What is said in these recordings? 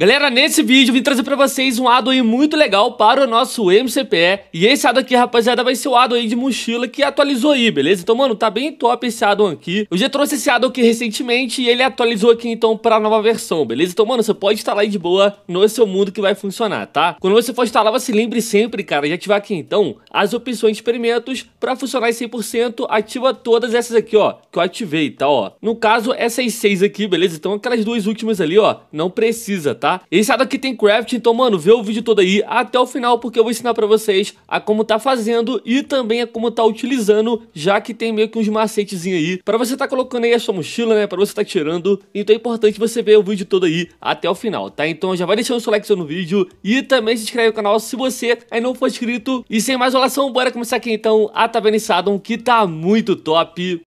Galera, nesse vídeo eu vim trazer pra vocês um addon muito legal para o nosso MCPE E esse addon aqui, rapaziada, vai ser o add de mochila que atualizou aí, beleza? Então, mano, tá bem top esse addon aqui Eu já trouxe esse addon aqui recentemente e ele atualizou aqui, então, pra nova versão, beleza? Então, mano, você pode instalar aí de boa no seu mundo que vai funcionar, tá? Quando você for instalar, você lembre sempre, cara, de ativar aqui, então, as opções de experimentos pra funcionar em 100% Ativa todas essas aqui, ó, que eu ativei, tá, ó No caso, essas seis aqui, beleza? Então, aquelas duas últimas ali, ó, não precisa, tá? tá? Esse dado é aqui tem craft, então, mano, vê o vídeo todo aí até o final, porque eu vou ensinar pra vocês a como tá fazendo e também a como tá utilizando, já que tem meio que uns macetezinhos aí, pra você tá colocando aí a sua mochila, né, pra você tá tirando, então é importante você ver o vídeo todo aí até o final, tá? Então já vai deixando o seu like no vídeo e também se inscreve no canal se você ainda não for inscrito. E sem mais relação, bora começar aqui então a Taverna Sadon, que tá muito top.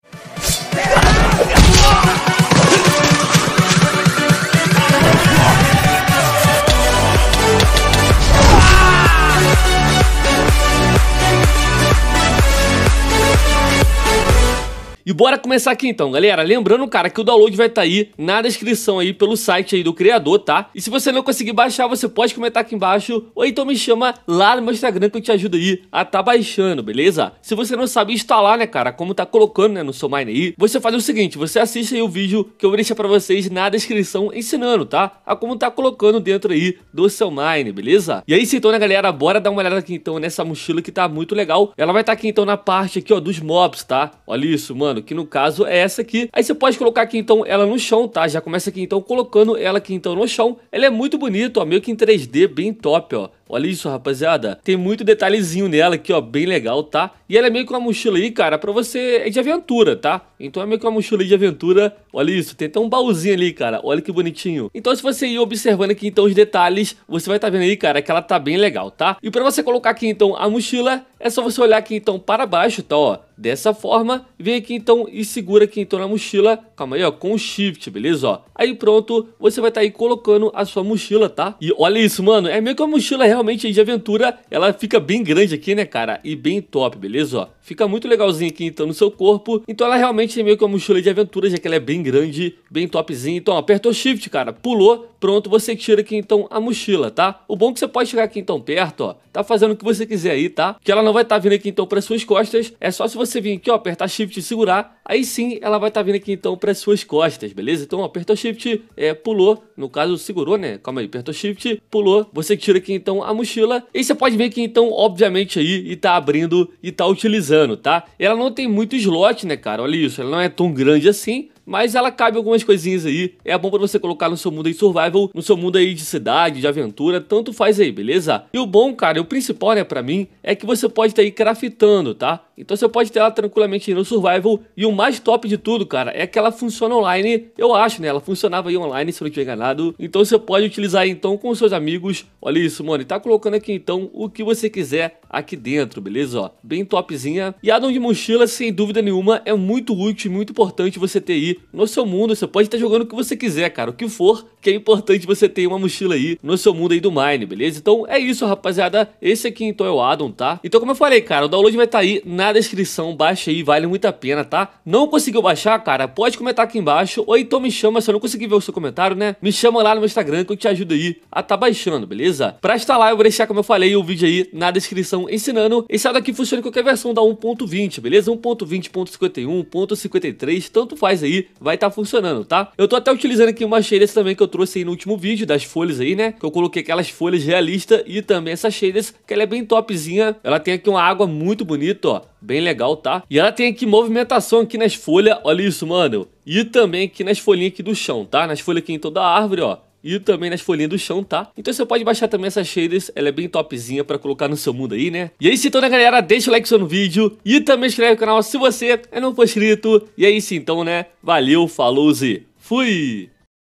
E bora começar aqui então, galera. Lembrando, cara, que o download vai estar tá aí na descrição aí pelo site aí do criador, tá? E se você não conseguir baixar, você pode comentar aqui embaixo ou então me chama lá no meu Instagram que eu te ajudo aí a tá baixando, beleza? Se você não sabe instalar, né, cara, como tá colocando, né, no seu Mine aí, você faz o seguinte, você assiste aí o vídeo que eu vou deixar pra vocês na descrição ensinando, tá? A como tá colocando dentro aí do seu Mine, beleza? E é isso então, né, galera? Bora dar uma olhada aqui então nessa mochila que tá muito legal. Ela vai estar tá aqui então na parte aqui, ó, dos mobs, tá? Olha isso, mano que no caso é essa aqui. Aí você pode colocar aqui então ela no chão, tá? Já começa aqui então colocando ela aqui então no chão. Ela é muito bonita, ó, meio que em 3D, bem top, ó. Olha isso, rapaziada. Tem muito detalhezinho nela aqui, ó, bem legal, tá? E ela é meio que uma mochila aí, cara, pra você... É de aventura, tá? Então é meio que uma mochila de aventura. Olha isso, tem até um baúzinho ali, cara. Olha que bonitinho. Então se você ir observando aqui, então, os detalhes, você vai tá vendo aí, cara, que ela tá bem legal, tá? E pra você colocar aqui, então, a mochila, é só você olhar aqui, então, para baixo, tá, ó? Dessa forma, vem aqui então e segura aqui então na mochila, calma aí ó, com o shift, beleza ó? Aí pronto, você vai estar tá aí colocando a sua mochila, tá? E olha isso, mano, é meio que uma mochila real realmente de aventura, ela fica bem grande aqui, né, cara? E bem top, beleza? Ó, fica muito legalzinho aqui, então, no seu corpo. Então, ela realmente é meio que uma mochila de aventura, já que ela é bem grande, bem topzinha. Então, ó, apertou shift, cara, pulou, pronto, você tira aqui, então, a mochila, tá? O bom é que você pode chegar aqui, então, perto, ó, tá fazendo o que você quiser aí, tá? Que ela não vai estar tá vindo aqui, então, para suas costas. É só se você vir aqui, ó, apertar shift e segurar, aí sim ela vai estar tá vindo aqui, então, para suas costas, beleza? Então, ó, apertou shift, é, pulou, no caso, segurou, né? Calma aí, apertou shift, pulou, você tira aqui, então, a a mochila. E você pode ver que então, obviamente, aí e tá abrindo e tá utilizando, tá? Ela não tem muito slot, né, cara? Olha isso, ela não é tão grande assim. Mas ela cabe algumas coisinhas aí. É bom para você colocar no seu mundo aí survival, no seu mundo aí de cidade, de aventura, tanto faz aí, beleza? E o bom, cara, o principal, né, para mim, é que você pode estar tá aí craftando, tá? Então você pode ter ela tranquilamente no survival. E o mais top de tudo, cara, é que ela funciona online, eu acho, né? Ela funcionava aí online, se eu não estiver enganado. Então você pode utilizar então com seus amigos. Olha isso, mano. E tá colocando aqui então o que você quiser aqui dentro, beleza? Ó, bem topzinha. E addon de mochila, sem dúvida nenhuma, é muito útil, muito importante você ter aí no seu mundo. Você pode estar jogando o que você quiser, cara. O que for, que é importante você ter uma mochila aí no seu mundo aí do Mine, beleza? Então é isso, rapaziada. Esse aqui então é o Adam, tá? Então como eu falei, cara, o download vai estar tá aí na na descrição, baixa aí, vale muito a pena, tá? Não conseguiu baixar, cara? Pode comentar aqui embaixo, ou então me chama se eu não conseguir ver o seu comentário, né? Me chama lá no meu Instagram que eu te ajudo aí a tá baixando, beleza? Pra instalar, eu vou deixar, como eu falei, o vídeo aí na descrição ensinando. Esse áudio aqui funciona em qualquer versão da 1.20, beleza? 1.20.51, 1.53, tanto faz aí, vai estar tá funcionando, tá? Eu tô até utilizando aqui uma shaders também que eu trouxe aí no último vídeo, das folhas aí, né? Que eu coloquei aquelas folhas realistas e também essa shaders, que ela é bem topzinha. Ela tem aqui uma água muito bonita, ó bem legal, tá? E ela tem aqui movimentação aqui nas folhas, olha isso, mano. E também aqui nas folhinhas aqui do chão, tá? Nas folhas aqui em toda a árvore, ó e também nas folhinhas do chão, tá? Então você pode baixar também essa shaders, ela é bem topzinha pra colocar no seu mundo aí, né? E é isso então, né, galera? Deixa o like só no vídeo e também inscreve no canal se você ainda não for inscrito. E é isso então, né? Valeu, falou e fui!